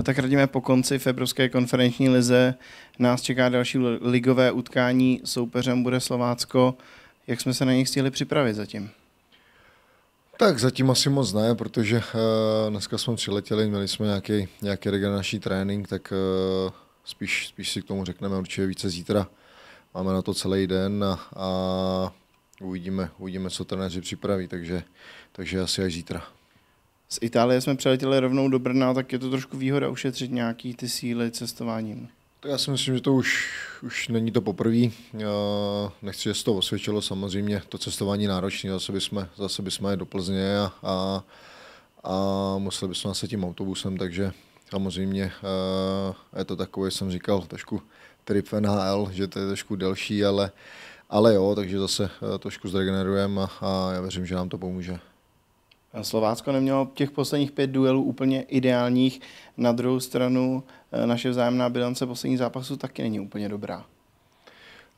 No, tak radíme po konci v konferenční lize. Nás čeká další ligové utkání, soupeřem bude Slovácko. Jak jsme se na něj chtěli připravit zatím? Tak zatím asi moc ne, protože uh, dneska jsme přiletěli, měli jsme nějaký, nějaký regenerační trénink, tak uh, spíš, spíš si k tomu řekneme určitě více zítra. Máme na to celý den a, a uvidíme, uvidíme, co trenéři připraví, takže, takže asi až zítra. Z Itálie jsme přeletěli rovnou do Brna, tak je to trošku výhoda ušetřit nějaký ty síly cestováním. Tak já si myslím, že to už, už není to poprvé. Eh, nechci, že se to osvědčilo samozřejmě, to cestování náročné, zase bychom, zase bychom do Plzně a, a, a museli bychom se tím autobusem, takže samozřejmě eh, je to takové, jsem říkal, trošku trip NHL, že to je trošku delší, ale, ale jo, takže zase eh, trošku zregenerujeme a, a já věřím, že nám to pomůže. Slovácko nemělo těch posledních pět duelů úplně ideálních. Na druhou stranu eh, naše vzájemná bilance posledních zápasů taky není úplně dobrá.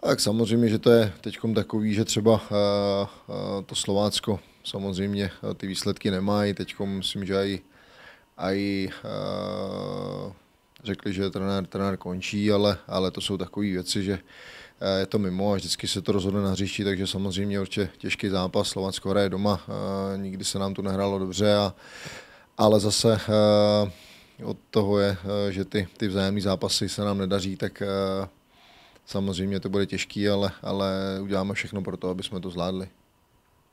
Tak samozřejmě, že to je teď takový, že třeba eh, eh, to Slovácko samozřejmě ty výsledky nemají. Teď myslím, že i řekli, že trenér, trenér končí, ale, ale to jsou takové věci, že Eh, je to mimo a vždycky se to rozhodne na hřišti, takže samozřejmě určitě těžký zápas. Slovácko hraje doma, eh, nikdy se nám tu nehrálo dobře, a, ale zase eh, od toho je, že ty, ty vzájemné zápasy se nám nedaří, tak samozřejmě to bude těžký, ale, ale uděláme všechno pro to, aby jsme to zvládli.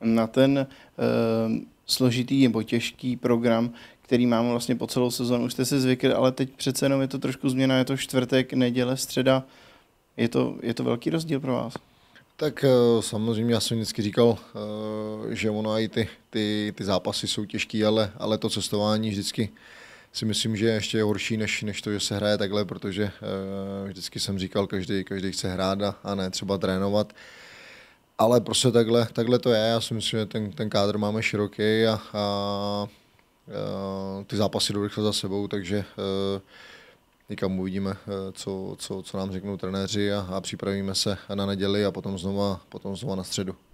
Na ten uh, složitý nebo těžký program, který máme vlastně po celou sezonu, už jste si zvykli, ale teď přece jenom je to trošku změna, je to čtvrtek, neděle, středa. Uh, je to, je to velký rozdíl pro vás? Tak eh, samozřejmě, já jsem vždycky říkal, eh, že ono i ty, ty, ty zápasy jsou těžké, ale, ale to cestování vždycky si myslím, že ještě je horší, než, než to, že se hraje takhle, protože eh, vždycky jsem říkal, každý, každý chce hrát a, ne třeba trénovat. Ale prostě takhle, takhle to je. Já si myslím, že ten, ten kádr máme široký a, a, a ty zápasy jdou rychle za sebou, takže někam uvidíme, eh, co, co, co nám řeknou trenéři a, a připravíme se na neděli a potom znova, potom znova na středu.